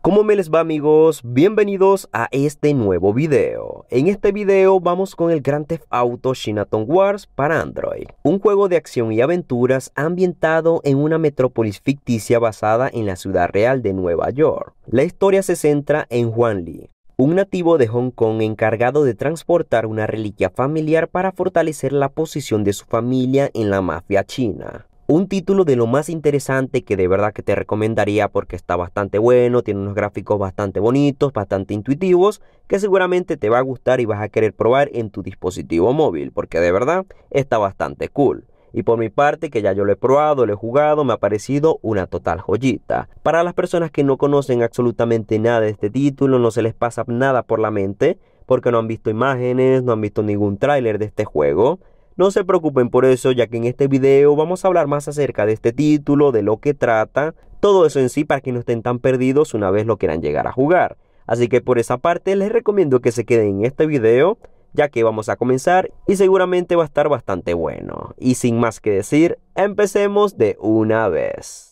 ¿Cómo me les va amigos? Bienvenidos a este nuevo video. En este video vamos con el Grand Theft Auto Chinatown Wars para Android, un juego de acción y aventuras ambientado en una metrópolis ficticia basada en la ciudad real de Nueva York. La historia se centra en Juan Lee, un nativo de Hong Kong encargado de transportar una reliquia familiar para fortalecer la posición de su familia en la mafia china. Un título de lo más interesante que de verdad que te recomendaría porque está bastante bueno, tiene unos gráficos bastante bonitos, bastante intuitivos, que seguramente te va a gustar y vas a querer probar en tu dispositivo móvil, porque de verdad está bastante cool. Y por mi parte, que ya yo lo he probado, lo he jugado, me ha parecido una total joyita. Para las personas que no conocen absolutamente nada de este título, no se les pasa nada por la mente, porque no han visto imágenes, no han visto ningún tráiler de este juego. No se preocupen por eso, ya que en este video vamos a hablar más acerca de este título, de lo que trata, todo eso en sí para que no estén tan perdidos una vez lo quieran llegar a jugar. Así que por esa parte les recomiendo que se queden en este video, ya que vamos a comenzar y seguramente va a estar bastante bueno. Y sin más que decir, empecemos de una vez.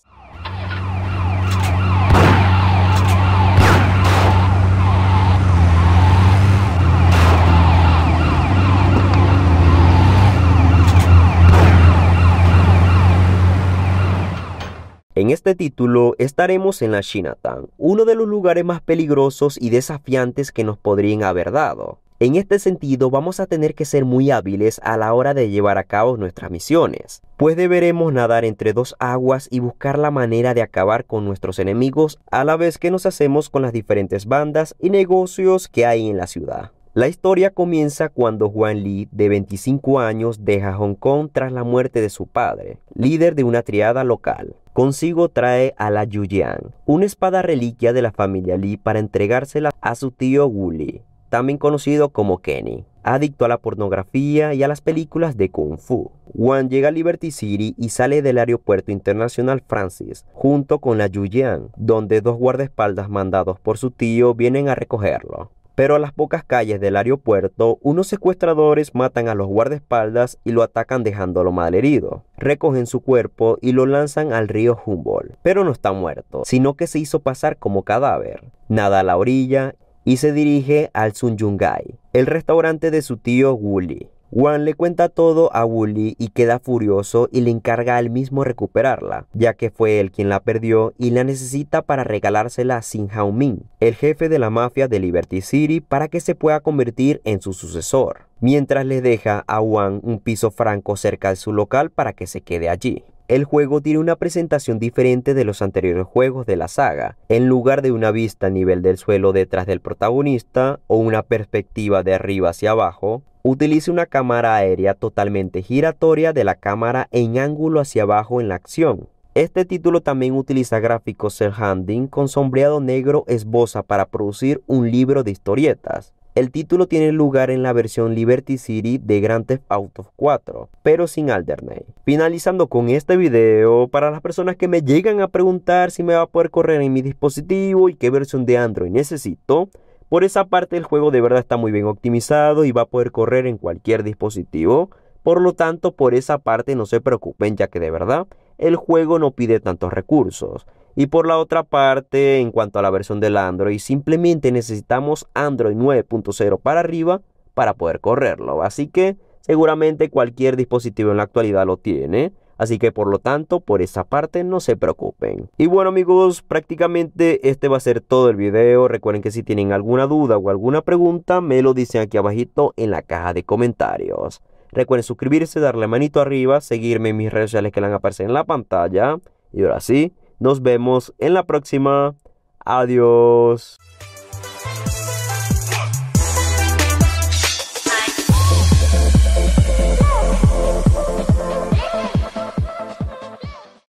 En este título estaremos en la Chinatown, uno de los lugares más peligrosos y desafiantes que nos podrían haber dado. En este sentido, vamos a tener que ser muy hábiles a la hora de llevar a cabo nuestras misiones, pues deberemos nadar entre dos aguas y buscar la manera de acabar con nuestros enemigos a la vez que nos hacemos con las diferentes bandas y negocios que hay en la ciudad. La historia comienza cuando Juan Lee, de 25 años, deja Hong Kong tras la muerte de su padre, líder de una triada local. Consigo trae a la Yuyan, una espada reliquia de la familia Lee para entregársela a su tío Wu también conocido como Kenny, adicto a la pornografía y a las películas de Kung Fu. Juan llega a Liberty City y sale del aeropuerto internacional Francis junto con la Yuyan, donde dos guardaespaldas mandados por su tío vienen a recogerlo pero a las pocas calles del aeropuerto, unos secuestradores matan a los guardaespaldas y lo atacan dejándolo malherido. Recogen su cuerpo y lo lanzan al río Humboldt, pero no está muerto, sino que se hizo pasar como cadáver. Nada a la orilla y se dirige al Sun yungai el restaurante de su tío Wooly. Juan le cuenta todo a Wooly y queda furioso y le encarga al él mismo recuperarla, ya que fue él quien la perdió y la necesita para regalársela a Sin Haomin, el jefe de la mafia de Liberty City, para que se pueda convertir en su sucesor, mientras le deja a Juan un piso franco cerca de su local para que se quede allí. El juego tiene una presentación diferente de los anteriores juegos de la saga. En lugar de una vista a nivel del suelo detrás del protagonista o una perspectiva de arriba hacia abajo, Utilice una cámara aérea totalmente giratoria de la cámara en ángulo hacia abajo en la acción. Este título también utiliza gráficos self-handing con sombreado negro esboza para producir un libro de historietas. El título tiene lugar en la versión Liberty City de Grand Theft Auto 4, pero sin Alderney. Finalizando con este video, para las personas que me llegan a preguntar si me va a poder correr en mi dispositivo y qué versión de Android necesito, por esa parte el juego de verdad está muy bien optimizado y va a poder correr en cualquier dispositivo. Por lo tanto, por esa parte no se preocupen ya que de verdad el juego no pide tantos recursos. Y por la otra parte, en cuanto a la versión del Android, simplemente necesitamos Android 9.0 para arriba para poder correrlo. Así que seguramente cualquier dispositivo en la actualidad lo tiene. Así que por lo tanto, por esa parte no se preocupen. Y bueno amigos, prácticamente este va a ser todo el video. Recuerden que si tienen alguna duda o alguna pregunta, me lo dicen aquí abajito en la caja de comentarios. Recuerden suscribirse, darle manito arriba, seguirme en mis redes sociales que van a aparecer en la pantalla. Y ahora sí, nos vemos en la próxima. Adiós.